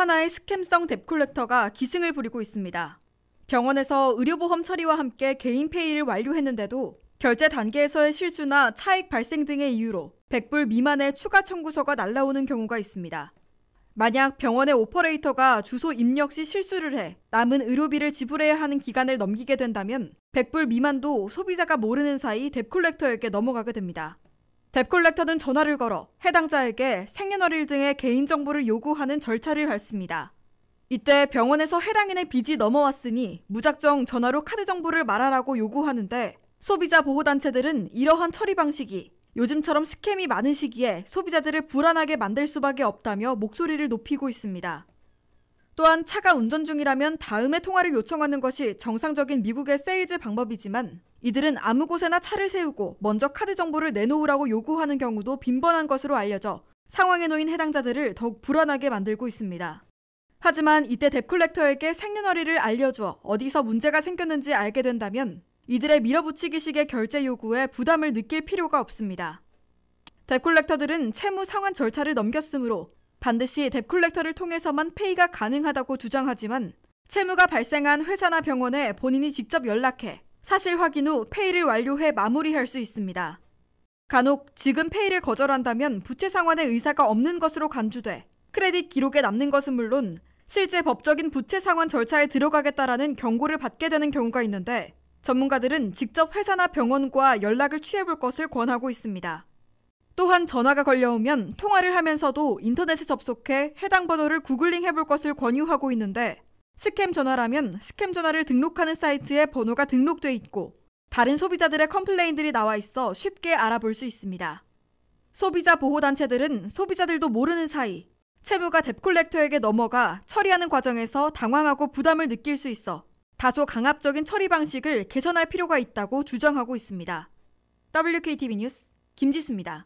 하나의 스캠성 뎁콜렉터가 기승을 부리고 있습니다. 병원에서 의료보험 처리와 함께 개인 페이를 완료했는데도 결제 단계에서의 실수나 차익 발생 등의 이유로 100불 미만의 추가 청구서가 날라오는 경우가 있습니다. 만약 병원의 오퍼레이터가 주소 입력 시 실수를 해 남은 의료비를 지불해야 하는 기간을 넘기게 된다면 100불 미만도 소비자가 모르는 사이 뎁콜렉터에게 넘어가게 됩니다. 뎁콜렉터는 전화를 걸어 해당자에게 생년월일 등의 개인정보를 요구하는 절차를 밟습니다. 이때 병원에서 해당인의 빚이 넘어왔으니 무작정 전화로 카드 정보를 말하라고 요구하는데 소비자 보호단체들은 이러한 처리 방식이 요즘처럼 스캠이 많은 시기에 소비자들을 불안하게 만들 수밖에 없다며 목소리를 높이고 있습니다. 또한 차가 운전 중이라면 다음에 통화를 요청하는 것이 정상적인 미국의 세일즈 방법이지만 이들은 아무 곳에나 차를 세우고 먼저 카드 정보를 내놓으라고 요구하는 경우도 빈번한 것으로 알려져 상황에 놓인 해당자들을 더욱 불안하게 만들고 있습니다. 하지만 이때 데콜렉터에게 생년월일을 알려주어 어디서 문제가 생겼는지 알게 된다면 이들의 밀어붙이기식의 결제 요구에 부담을 느낄 필요가 없습니다. 데콜렉터들은 채무 상환 절차를 넘겼으므로 반드시 데콜렉터를 통해서만 페이가 가능하다고 주장하지만 채무가 발생한 회사나 병원에 본인이 직접 연락해 사실 확인 후 페이를 완료해 마무리할 수 있습니다. 간혹 지금 페이를 거절한다면 부채 상환의 의사가 없는 것으로 간주돼 크레딧 기록에 남는 것은 물론 실제 법적인 부채 상환 절차에 들어가겠다라는 경고를 받게 되는 경우가 있는데 전문가들은 직접 회사나 병원과 연락을 취해볼 것을 권하고 있습니다. 또한 전화가 걸려오면 통화를 하면서도 인터넷에 접속해 해당 번호를 구글링 해볼 것을 권유하고 있는데 스캠 전화라면 스캠 전화를 등록하는 사이트에 번호가 등록돼 있고 다른 소비자들의 컴플레인들이 나와 있어 쉽게 알아볼 수 있습니다. 소비자 보호단체들은 소비자들도 모르는 사이 채무가 뎁콜렉터에게 넘어가 처리하는 과정에서 당황하고 부담을 느낄 수 있어 다소 강압적인 처리 방식을 개선할 필요가 있다고 주장하고 있습니다. WKTV 뉴스 김지수입니다.